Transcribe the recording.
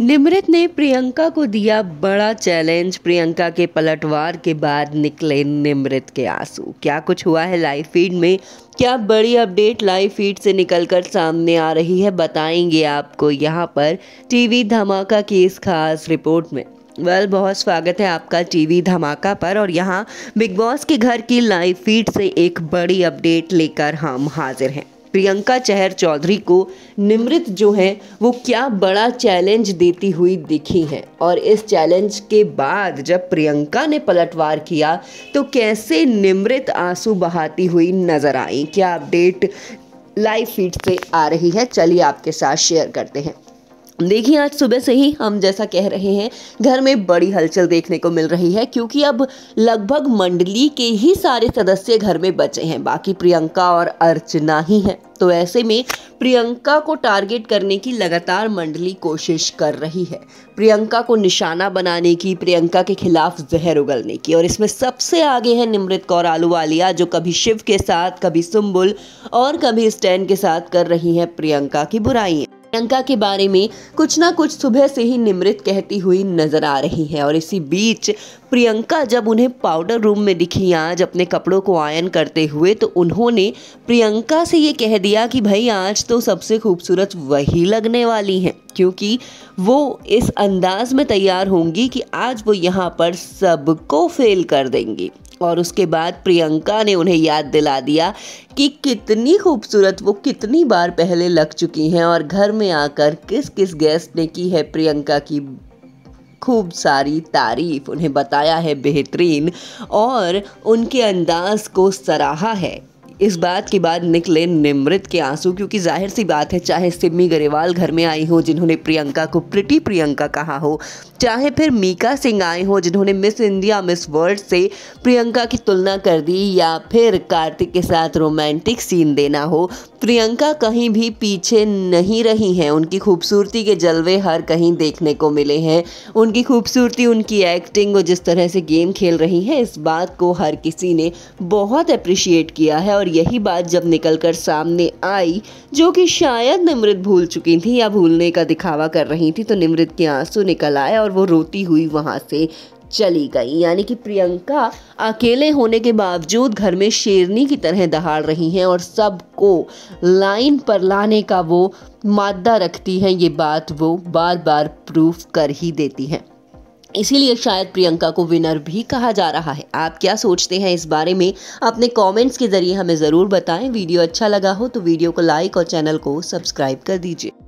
निमृत ने प्रियंका को दिया बड़ा चैलेंज प्रियंका के पलटवार के बाद निकले निमृत के आंसू क्या कुछ हुआ है लाइव फीड में क्या बड़ी अपडेट लाइव फीड से निकलकर सामने आ रही है बताएंगे आपको यहाँ पर टीवी धमाका की इस खास रिपोर्ट में वेल well, बहुत स्वागत है आपका टीवी धमाका पर और यहाँ बिग बॉस के घर की लाइव फीड से एक बड़ी अपडेट लेकर हम हाजिर हैं प्रियंका चहर चौधरी को निमृत जो है वो क्या बड़ा चैलेंज देती हुई दिखी है और इस चैलेंज के बाद जब प्रियंका ने पलटवार किया तो कैसे निमृत आंसू बहाती हुई नज़र आई क्या अपडेट लाइव फीड से आ रही है चलिए आपके साथ शेयर करते हैं देखिए आज सुबह से ही हम जैसा कह रहे हैं घर में बड़ी हलचल देखने को मिल रही है क्योंकि अब लगभग मंडली के ही सारे सदस्य घर में बचे हैं बाकी प्रियंका और अर्चना ही हैं तो ऐसे में प्रियंका को टारगेट करने की लगातार मंडली कोशिश कर रही है प्रियंका को निशाना बनाने की प्रियंका के खिलाफ जहर उगलने की और इसमें सबसे आगे है निमृत कौर आलूवालिया जो कभी शिव के साथ कभी सुम्बुल और कभी स्टैन के साथ कर रही हैं प्रियंका की बुराइयाँ आशंका के बारे में कुछ ना कुछ सुबह से ही निमृत कहती हुई नजर आ रही है और इसी बीच प्रियंका जब उन्हें पाउडर रूम में दिखी आज अपने कपड़ों को आयन करते हुए तो उन्होंने प्रियंका से ये कह दिया कि भाई आज तो सबसे खूबसूरत वही लगने वाली हैं क्योंकि वो इस अंदाज में तैयार होंगी कि आज वो यहाँ पर सबको फेल कर देंगी और उसके बाद प्रियंका ने उन्हें याद दिला दिया कि कितनी खूबसूरत वो कितनी बार पहले लग चुकी हैं और घर में आकर किस किस गेस्ट ने की है प्रियंका की खूब सारी तारीफ उन्हें बताया है बेहतरीन और उनके अंदाज को सराहा है इस बात के बाद निकले निमृत के आंसू क्योंकि जाहिर सी बात है चाहे सिमी गरेवाल घर में आई हो जिन्होंने प्रियंका को प्रिटी प्रियंका कहा हो चाहे फिर मीका सिंह आए हो जिन्होंने मिस इंडिया मिस वर्ल्ड से प्रियंका की तुलना कर दी या फिर कार्तिक के साथ रोमांटिक सीन देना हो प्रियंका कहीं भी पीछे नहीं रही हैं उनकी खूबसूरती के जलवे हर कहीं देखने को मिले हैं उनकी खूबसूरती उनकी एक्टिंग और जिस तरह से गेम खेल रही हैं इस बात को हर किसी ने बहुत अप्रिशिएट किया है और और यही बात जब निकल कर सामने आई जो कि शायद निमृत भूल चुकी थी या भूलने का दिखावा कर रही थी तो निमृत के आंसू निकल आए और वो रोती हुई वहाँ से चली गई यानी कि प्रियंका अकेले होने के बावजूद घर में शेरनी की तरह दहाड़ रही हैं और सबको लाइन पर लाने का वो मादा रखती हैं ये बात वो बार बार प्रूफ कर ही देती हैं इसीलिए शायद प्रियंका को विनर भी कहा जा रहा है आप क्या सोचते हैं इस बारे में अपने कमेंट्स के जरिए हमें ज़रूर बताएं वीडियो अच्छा लगा हो तो वीडियो को लाइक और चैनल को सब्सक्राइब कर दीजिए